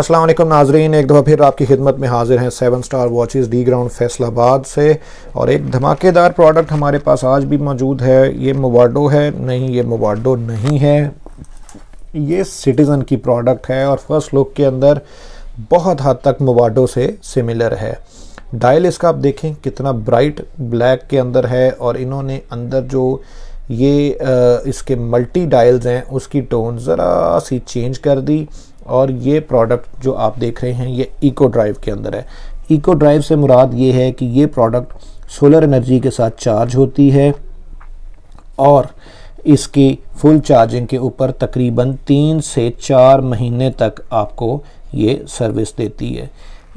असलम नाजरीन एक दफ़ा फिर आपकी खिदमत में हाजिर हैं seven star watches D ground Faisalabad से और एक धमाकेदार प्रोडक्ट हमारे पास आज भी मौजूद है ये मोबाडो है नहीं ये मोवाडो नहीं है ये सिटीज़न की प्रोडक्ट है और फर्स्ट लुक के अंदर बहुत हद तक मोबाडो से सिमिलर है डायल इसका आप देखें कितना ब्राइट ब्लैक के अंदर है और इन्होंने अंदर जो ये इसके मल्टी डायल्स हैं उसकी टोन ज़रा सी चेंज कर दी और ये प्रोडक्ट जो आप देख रहे हैं ये इको ड्राइव के अंदर है इको ड्राइव से मुराद ये है कि ये प्रोडक्ट सोलर एनर्जी के साथ चार्ज होती है और इसकी फुल चार्जिंग के ऊपर तकरीबन तीन से चार महीने तक आपको ये सर्विस देती है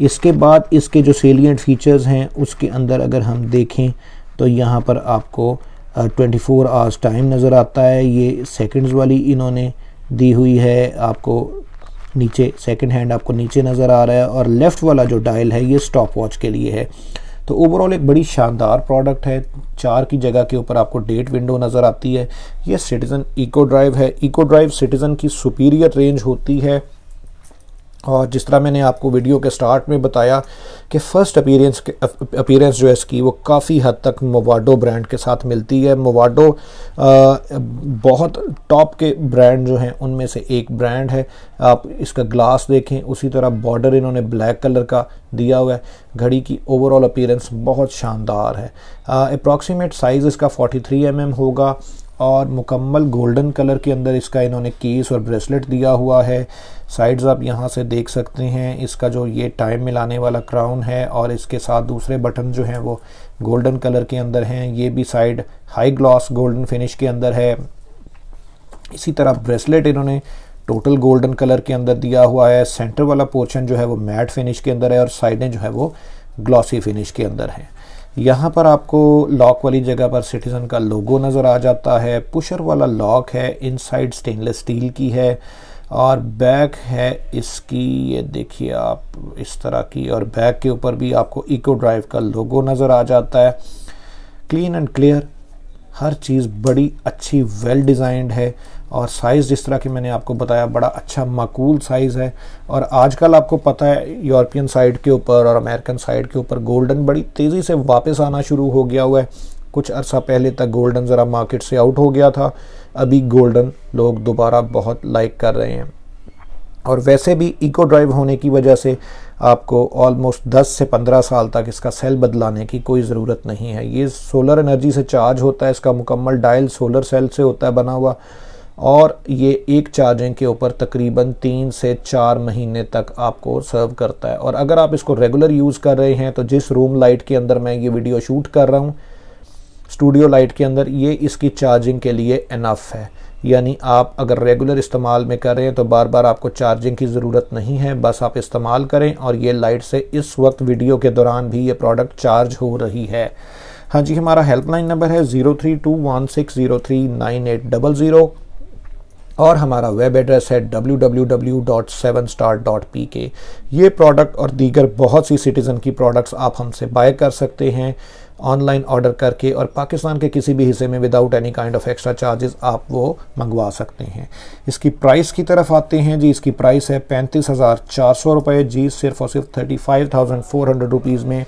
इसके बाद इसके जो सेलियंट फीचर्स हैं उसके अंदर अगर हम देखें तो यहाँ पर आपको ट्वेंटी फोर आवर्स टाइम नज़र आता है ये सेकंड्स वाली इन्होंने दी हुई है आपको नीचे सेकंड हैंड आपको नीचे नज़र आ रहा है और लेफ़्ट वाला जो डायल है ये स्टॉप वॉच के लिए है तो ओवरऑल एक बड़ी शानदार प्रोडक्ट है चार की जगह के ऊपर आपको डेट विंडो नज़र आती है ये सिटीज़न इको ड्राइव है इको ड्राइव सिटीज़न की सुपीरियर रेंज होती है और जिस तरह मैंने आपको वीडियो के स्टार्ट में बताया कि फ़र्स्ट अपीरेंस अपीरेंस जो है इसकी वो काफ़ी हद तक मोवाडो ब्रांड के साथ मिलती है मोवाडो बहुत टॉप के ब्रांड जो हैं उनमें से एक ब्रांड है आप इसका ग्लास देखें उसी तरह बॉर्डर इन्होंने ब्लैक कलर का दिया हुआ है घड़ी की ओवरऑल अपीरेंस बहुत शानदार है अप्रॉक्सीमेट साइज़ इसका फोर्टी थ्री mm होगा और मुकम्मल गोल्डन कलर के अंदर इसका इन्होंने केस और ब्रेसलेट दिया हुआ है साइड्स आप यहाँ से देख सकते हैं इसका जो ये टाइम मिलाने वाला क्राउन है और इसके साथ दूसरे बटन जो हैं वो गोल्डन कलर के अंदर हैं ये भी side high gloss golden finish के अंदर है इसी तरह ब्रेसलेट इन्होंने टोटल गोल्डन कलर के अंदर दिया हुआ है सेंटर वाला पोर्शन जो है वो मैट फिनिश के अंदर है और साइडें जो है वो ग्लॉसी फिनिश के अंदर है यहाँ पर आपको लॉक वाली जगह पर सिटीज़न का लोगो नज़र आ जाता है पुशर वाला लॉक है इनसाइड स्टेनलेस स्टील की है और बैक है इसकी ये देखिए आप इस तरह की और बैक के ऊपर भी आपको इको ड्राइव का लोगो नज़र आ जाता है क्लीन एंड क्लियर हर चीज़ बड़ी अच्छी वेल डिज़ाइंड है और साइज़ जिस तरह की मैंने आपको बताया बड़ा अच्छा माकूल साइज़ है और आजकल आपको पता है यूरोपियन साइड के ऊपर और अमेरिकन साइड के ऊपर गोल्डन बड़ी तेज़ी से वापस आना शुरू हो गया हुआ है कुछ अरसा पहले तक गोल्डन ज़रा मार्केट से आउट हो गया था अभी गोल्डन लोग दोबारा बहुत लाइक कर रहे हैं और वैसे भी इको ड्राइव होने की वजह से आपको ऑलमोस्ट 10 से 15 साल तक इसका सेल बदलाने की कोई ज़रूरत नहीं है ये सोलर एनर्जी से चार्ज होता है इसका मुकम्मल डायल सोलर सेल से होता है बना हुआ और ये एक चार्जिंग के ऊपर तकरीबन तीन से चार महीने तक आपको सर्व करता है और अगर आप इसको रेगुलर यूज़ कर रहे हैं तो जिस रूम लाइट के अंदर मैं ये वीडियो शूट कर रहा हूँ स्टूडियो लाइट के अंदर ये इसकी चार्जिंग के लिए इनफ है यानी आप अगर रेगुलर इस्तेमाल में करें तो बार बार आपको चार्जिंग की ज़रूरत नहीं है बस आप इस्तेमाल करें और ये लाइट से इस वक्त वीडियो के दौरान भी ये प्रोडक्ट चार्ज हो रही है हाँ जी हमारा हेल्पलाइन नंबर है zero three two one six zero three nine eight double zero और हमारा वेब एड्रेस है के ये प्रोडक्ट और दीगर बहुत सी सिटीज़न की प्रोडक्ट्स आप हमसे बाय कर सकते हैं ऑनलाइन ऑर्डर करके और पाकिस्तान के किसी भी हिस्से में without any kind of extra charges आप वो मंगवा सकते हैं इसकी प्राइस की तरफ आते हैं जी इसकी प्राइस है पैंतीस हज़ार चार सौ रुपये जी सिर्फ और सिर्फ thirty five thousand four hundred rupees में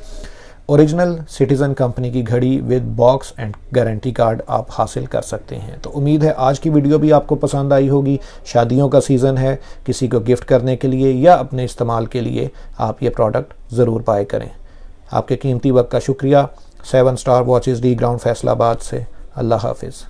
ओरिजिनल सिटीज़न कंपनी की घड़ी with box and guarantee card आप हासिल कर सकते हैं तो उम्मीद है आज की वीडियो भी आपको पसंद आई होगी शादियों का सीज़न है किसी को गिफ्ट करने के लिए या अपने इस्तेमाल के लिए आप ये प्रोडक्ट ज़रूर बाय करें आपके कीमती वक्त का शुक्रिया seven star watches D ground Faisalabad से अल्लाह हाफिज़